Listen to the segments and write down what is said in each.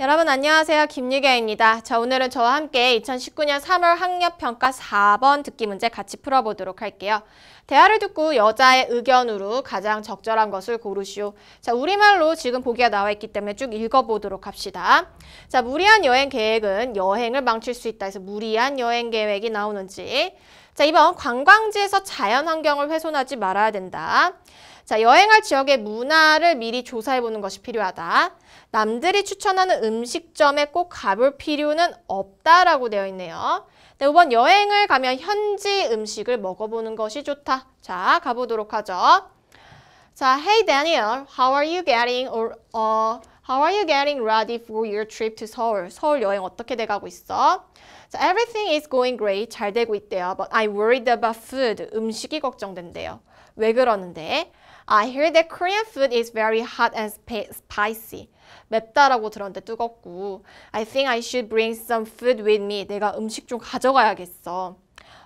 여러분 안녕하세요. 김유경입니다. 자 오늘은 저와 함께 2019년 3월 학력평가 4번 듣기 문제 같이 풀어보도록 할게요. 대화를 듣고 여자의 의견으로 가장 적절한 것을 고르시오. 자 우리말로 지금 보기가 나와 있기 때문에 쭉 읽어보도록 합시다. 자 무리한 여행 계획은 여행을 망칠 수 있다 해서 무리한 여행 계획이 나오는지 자, 이번 관광지에서 자연환경을 훼손하지 말아야 된다. 자, 여행할 지역의 문화를 미리 조사해보는 것이 필요하다. 남들이 추천하는 음식점에 꼭 가볼 필요는 없다라고 되어 있네요. 네, 5번 여행을 가면 현지 음식을 먹어보는 것이 좋다. 자, 가보도록 하죠. 자, Hey Daniel, how are you getting or, uh, How are you getting ready for your trip to Seoul? 서울 여행 어떻게 돼가고 있어? So everything is going great. 잘 되고 있대요. But I worried about food. 음식이 걱정된대요. 왜 그러는데? I hear that Korean food is very hot and spicy. 맵다라고 들었는데 뜨겁고. I think I should bring some food with me. 내가 음식 좀 가져가야겠어.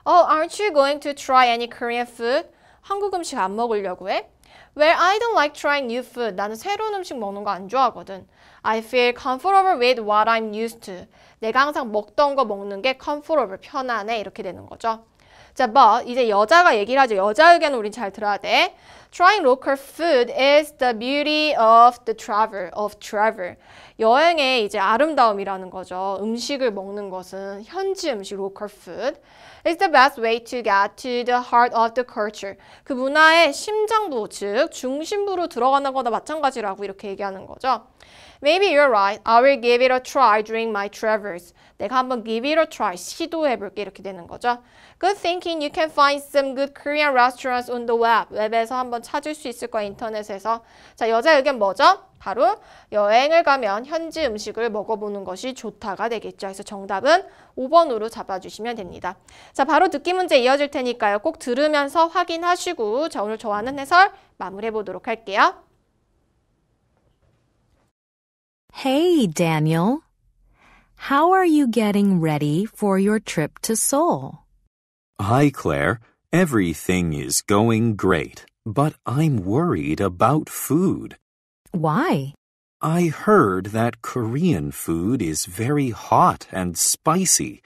Oh, aren't you going to try any Korean food? 한국 음식 안 먹으려고 해? Well, I don't like trying new food. 나는 새로운 음식 먹는 거 안 좋아하거든. I feel comfortable with what I'm used to. 내가 항상 먹던 거 먹는 게 comfortable, 편안해 이렇게 되는 거죠. 자, but 이제 여자가 얘기를 하죠. 여자 의견은 우린 잘 들어야 돼. Trying local food is the beauty of the travel, of travel. 여행의 이제 아름다움이라는 거죠. 음식을 먹는 것은 현지 음식, local food. It's the best way to get to the heart of the culture. 그 문화의 심장부, 즉 중심부로 들어가는 거나 마찬가지라고 이렇게 얘기하는 거죠. Maybe you're right. I will give it a try during my travels. 내가 한번 give it a try, 시도해볼게 이렇게 되는 거죠. Good thinking. You can find some good Korean restaurants on the web. 웹에서 한번 한번 찾을 수 있을 거야 인터넷에서. 자 여자 의견 뭐죠? 바로 여행을 가면 현지 음식을 먹어보는 것이 좋다가 되겠죠. 그래서 정답은 5번으로 잡아주시면 됩니다. 자 바로 듣기 문제 이어질 테니까요. 꼭 들으면서 확인하시고 자 오늘 저와는 해설 마무리해 보도록 할게요. Hey, Daniel. How are you getting ready for your trip to Seoul? Hi, Claire. Everything is going great. But I'm worried about food. Why? I heard that Korean food is very hot and spicy.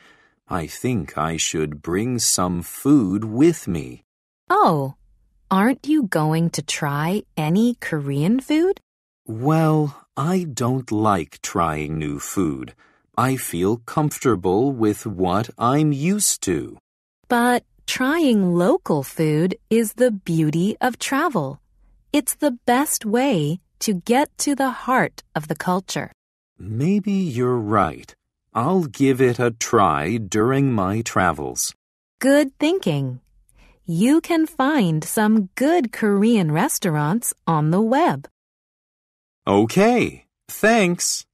I think I should bring some food with me. Oh, aren't you going to try any Korean food? Well, I don't like trying new food. I feel comfortable with what I'm used to. But Trying local food is the beauty of travel. It's the best way to get to the heart of the culture. Maybe you're right. I'll give it a try during my travels. Good thinking. You can find some good Korean restaurants on the web. Okay, thanks.